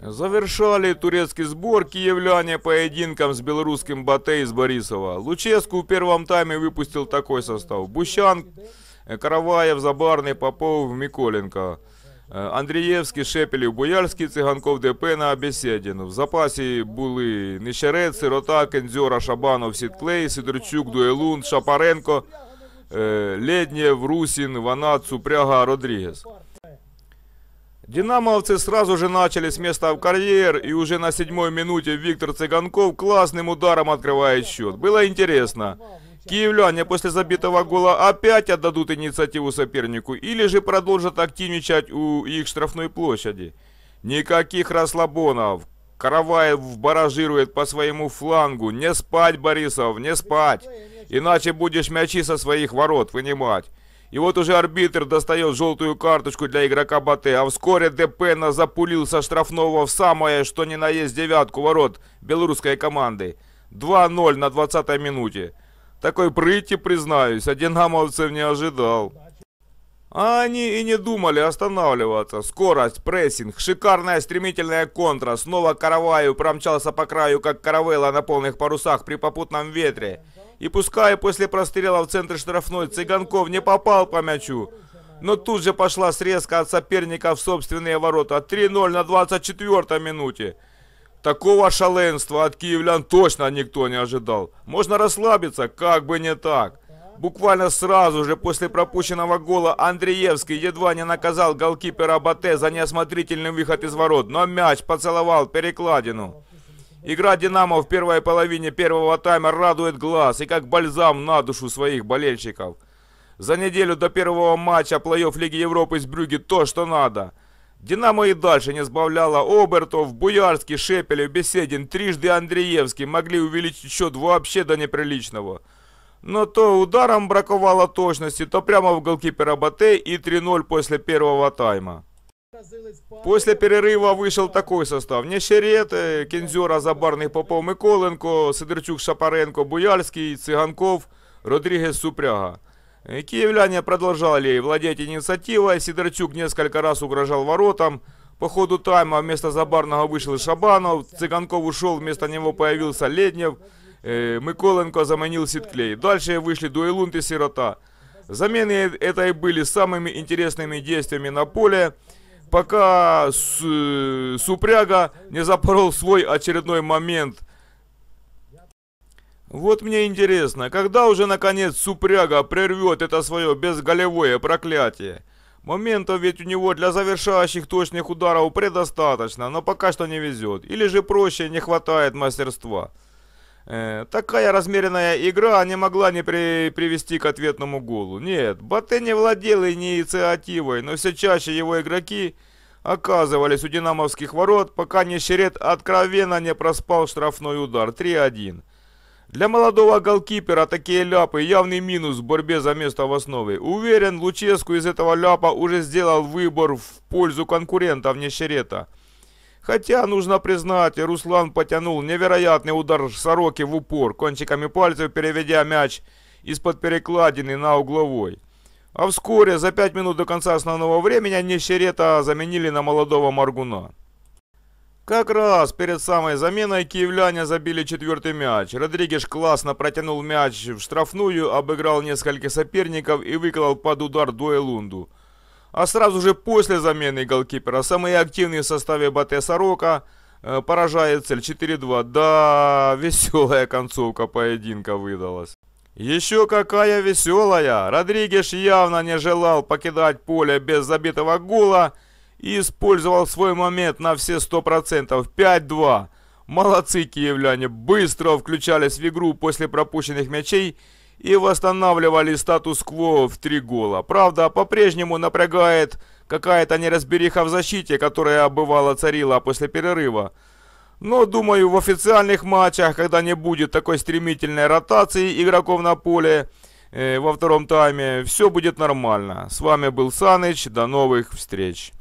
Завершали турецкий сбор киевляне поединком с белорусским Батэ из Борисова. Луческу в первом тайме выпустил такой состав. Бущан, э, Караваев, Забарный, Попов, Миколенко. Э, Андрієвський, Шепелів, Боярський, Циганков, на Бесєдін. В запасі були Нищерет, Сирота, Кензьора, Шабанов, Сітклей, Сидорчук, Дуелун, Шапаренко, э, Леднєв, Русін, Ванат, Супряга, Родрігес. Динамовцы сразу же начали с места в карьер, и уже на седьмой минуте Виктор Цыганков классным ударом открывает счет. Было интересно, киевляне после забитого гола опять отдадут инициативу сопернику, или же продолжат активничать у их штрафной площади. Никаких расслабонов. Караваев баражирует по своему флангу. Не спать, Борисов, не спать. Иначе будешь мячи со своих ворот вынимать. И вот уже арбитр достает желтую карточку для игрока Бате, а вскоре Депена запулил со штрафного в самое, что ни на есть девятку ворот белорусской команды. 2-0 на 20-й минуте. Такой прыти, признаюсь, а динамовцев не ожидал. А они и не думали останавливаться. Скорость, прессинг, шикарная стремительная контра. Снова Караваю промчался по краю, как каравелла на полных парусах при попутном ветре. И пускай после прострела в центр штрафной Цыганков не попал по мячу, но тут же пошла срезка от соперника в собственные ворота. 3-0 на 24-й минуте. Такого шаленства от киевлян точно никто не ожидал. Можно расслабиться, как бы не так. Буквально сразу же после пропущенного гола Андреевский едва не наказал голкипера Бате за неосмотрительный выход из ворот, но мяч поцеловал перекладину. Игра «Динамо» в первой половине первого тайма радует глаз и как бальзам на душу своих болельщиков. За неделю до первого матча плей-офф Лиги Европы с Брюги то, что надо. «Динамо» и дальше не сбавляло. Обертов, Буярский, Шепелев, Беседин, трижды Андреевский могли увеличить счет вообще до неприличного. Но то ударом браковало точности, то прямо в голкипера Батэ и 3-0 после первого тайма. После перерыва вышел такой состав. Нещерет, э, Кензера, Забарний, Попов, Миколенко, Сидорчук, Шапаренко, Буяльский, Цыганков, Родригес Супряга. Э, киевляне продолжали владеть инициативой. Сидорчук несколько раз угрожал воротам. По ходу тайма вместо Забарного вышел Шабанов. Цыганков ушел, вместо него появился Леднев. Э, Миколенко заменил Ситклей. Дальше вышли Дуэлунт и Сирота. Замены этой были самыми интересными действиями на поле пока с, э, Супряга не запорол свой очередной момент. Вот мне интересно, когда уже наконец Супряга прервет это свое безголевое проклятие? Моментов ведь у него для завершающих точных ударов предостаточно, но пока что не везет. Или же проще не хватает мастерства. Э, такая размеренная игра не могла не при... привести к ответному голу. Нет, Батэ не владел инициативой, но все чаще его игроки оказывались у динамовских ворот, пока Нищерет откровенно не проспал штрафной удар 3-1. Для молодого голкипера такие ляпы явный минус в борьбе за место в основе. Уверен, Луческу из этого ляпа уже сделал выбор в пользу конкурентов Нищерета. Хотя, нужно признать, Руслан потянул невероятный удар Сороки в упор, кончиками пальцев переведя мяч из-под перекладины на угловой. А вскоре, за пять минут до конца основного времени, Нищерета заменили на молодого Маргуна. Как раз перед самой заменой киевляне забили четвертый мяч. Родригеш классно протянул мяч в штрафную, обыграл несколько соперников и выколол под удар Дуэлунду. А сразу же после замены голкипера самые активные в составе Бате Сорока э, поражает цель 4-2. Да, веселая концовка поединка выдалась. Еще какая веселая! Родригеш явно не желал покидать поле без забитого гола и использовал свой момент на все 100%. 5-2. Молодцы киевляне, быстро включались в игру после пропущенных мячей и восстанавливали статус-кво в три гола. Правда, по-прежнему напрягает какая-то неразбериха в защите, которая бывало царила после перерыва. Но, думаю, в официальных матчах, когда не будет такой стремительной ротации игроков на поле э, во втором тайме, все будет нормально. С вами был Саныч, до новых встреч.